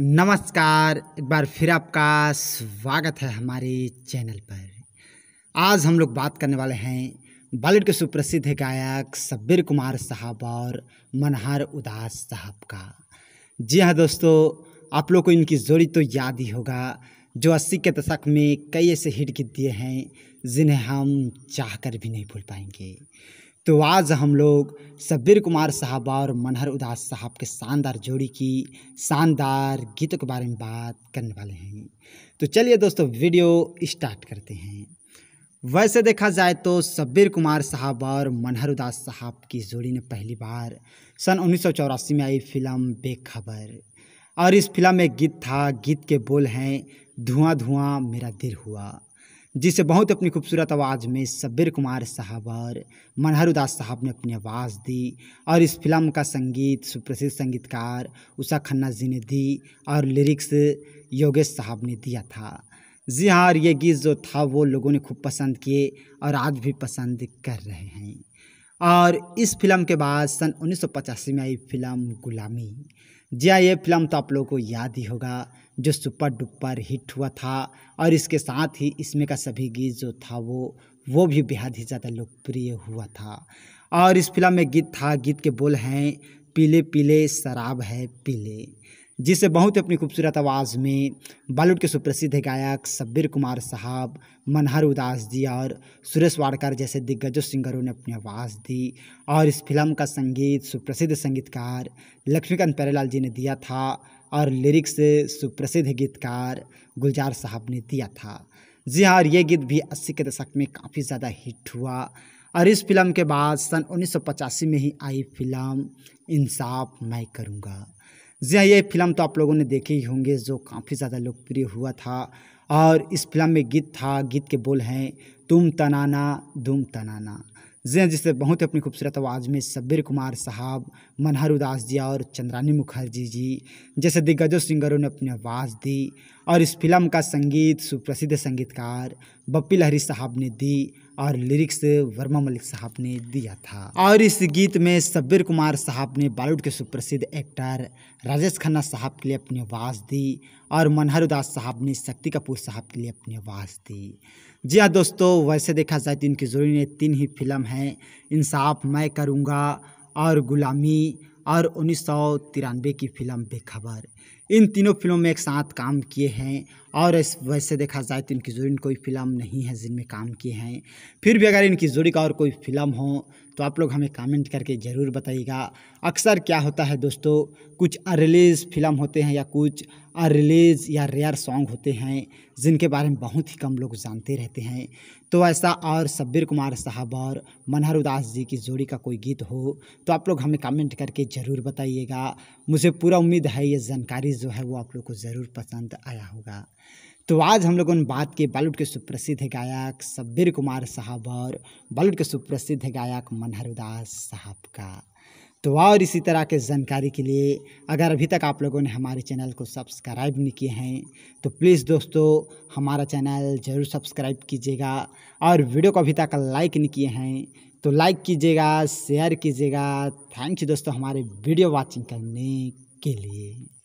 नमस्कार एक बार फिर आपका स्वागत है हमारे चैनल पर आज हम लोग बात करने वाले हैं बॉलीवुड के सुप्रसिद्ध गायक सब्बीर कुमार साहब और मनहर उदास साहब का जी हाँ दोस्तों आप लोग को इनकी जोड़ी तो याद ही होगा जो अस्सी के दशक में कई ऐसे हिट गीत दिए हैं जिन्हें हम चाह कर भी नहीं भूल पाएंगे तो आज हम लोग शब्बीर कुमार साहब और मनहर उदास साहब के शानदार जोड़ी की शानदार गीतों के बारे में बात करने वाले हैं तो चलिए दोस्तों वीडियो स्टार्ट करते हैं वैसे देखा जाए तो शब्बीर कुमार साहब और मनहर उदास साहब की जोड़ी ने पहली बार सन उन्नीस में आई फिल्म बेखबर और इस फिल्म में गीत था गीत के बोल हैं धुआं धुआं मेरा दिल हुआ जिसे बहुत अपनी खूबसूरत आवाज़ में सब्बीर कुमार साहब और मनहर उदास साहब ने अपनी आवाज़ दी और इस फिल्म का संगीत सुप्रसिद्ध संगीतकार उषा खन्ना जी ने दी और लिरिक्स योगेश साहब ने दिया था जी हाँ ये गीत जो था वो लोगों ने खूब पसंद किए और आज भी पसंद कर रहे हैं और इस फिल्म के बाद सन उन्नीस में आई फिल्म गुलामी जिया ये फिल्म तो आप लोगों को याद ही होगा जो सुपर डुपर हिट हुआ था और इसके साथ ही इसमें का सभी गीत जो था वो वो भी बेहद ही ज़्यादा लोकप्रिय हुआ था और इस फिल्म में गीत था गीत के बोल हैं पीले पीले शराब है पीले जिसे बहुत ही अपनी खूबसूरत आवाज़ में बॉलीवुड के सुप्रसिद्ध गायक सब्बीर कुमार साहब मनहर उदास जी और सुरेश वाडकर जैसे दिग्गजों सिंगरों ने अपनी आवाज़ दी और इस फिल्म का संगीत सुप्रसिद्ध संगीतकार लक्ष्मीकांत प्यारेलाल जी ने दिया था और लिरिक्स सुप्रसिद्ध गीतकार गुलजार साहब ने दिया था जी हाँ और ये गीत भी अस्सी के दशक में काफ़ी ज़्यादा हिट हुआ और इस फिल्म के बाद सन उन्नीस में ही आई फिल्म इंसाफ मैं करूँगा जी हाँ ये फिल्म तो आप लोगों ने देखे ही होंगे जो काफ़ी ज़्यादा लोकप्रिय हुआ था और इस फिल्म में गीत था गीत के बोल हैं तुम तनाना दुम तनाना जी हाँ जिससे बहुत ही अपनी खूबसूरत आवाज़ में सब्बीर कुमार साहब मनहर उदास जी और चंद्रानी मुखर्जी जी जैसे दिग्गजों सिंगरों ने अपनी आवाज़ दी और इस फिल्म का संगीत सुप्रसिद्ध संगीतकार बप्पी लहरी साहब ने दी और लिरिक्स वर्मा मलिक साहब ने दिया था और इस गीत में सब्बीर कुमार साहब ने बॉलीवुड के सुप्रसिद्ध एक्टर राजेश खन्ना साहब के लिए अपनी आवाज़ दी और मनहर उदास साहब ने शक्ति कपूर साहब के लिए अपनी आवाज़ दी जी हाँ दोस्तों वैसे देखा जाए तो इनकी जोड़ी ने तीन ही फिल्म हैं इंसाफ मैं करूँगा और गुलामी और उन्नीस की फिल्म बेखबर इन तीनों फिल्मों में एक साथ काम किए हैं और इस वैसे देखा जाए तो इनकी जोड़ी कोई फिल्म नहीं है जिनमें काम किए हैं फिर भी अगर इनकी जोड़ी का और कोई फिल्म हो तो आप लोग हमें कमेंट करके ज़रूर बताइएगा अक्सर क्या होता है दोस्तों कुछ अनरिलीज़ फिल्म होते हैं या कुछ अनरिलीज़ या रेयर सॉन्ग होते हैं जिनके बारे में बहुत ही कम लोग जानते रहते हैं तो ऐसा और सब्बीर कुमार साहब और मनहर उदास जी की जोड़ी का कोई गीत हो तो आप लोग हमें कमेंट करके ज़रूर बताइएगा मुझे पूरा उम्मीद है ये जानकारी जो है वो आप लोग को ज़रूर पसंद आया होगा तो आज हम लोगों ने बात की बॉलीवुड के सुप्रसिद्ध गायक सब्बीर कुमार साहब और बॉलीवुड के सुप्रसिद्ध गायक मनहर उदास साहब का तो और इसी तरह के जानकारी के लिए अगर अभी तक आप लोगों ने हमारे चैनल को सब्सक्राइब नहीं किए हैं तो प्लीज़ दोस्तों हमारा चैनल ज़रूर सब्सक्राइब कीजिएगा और वीडियो को अभी तक लाइक नहीं किए हैं तो लाइक कीजिएगा शेयर कीजिएगा थैंक यू दोस्तों हमारे वीडियो वॉचिंग करने के लिए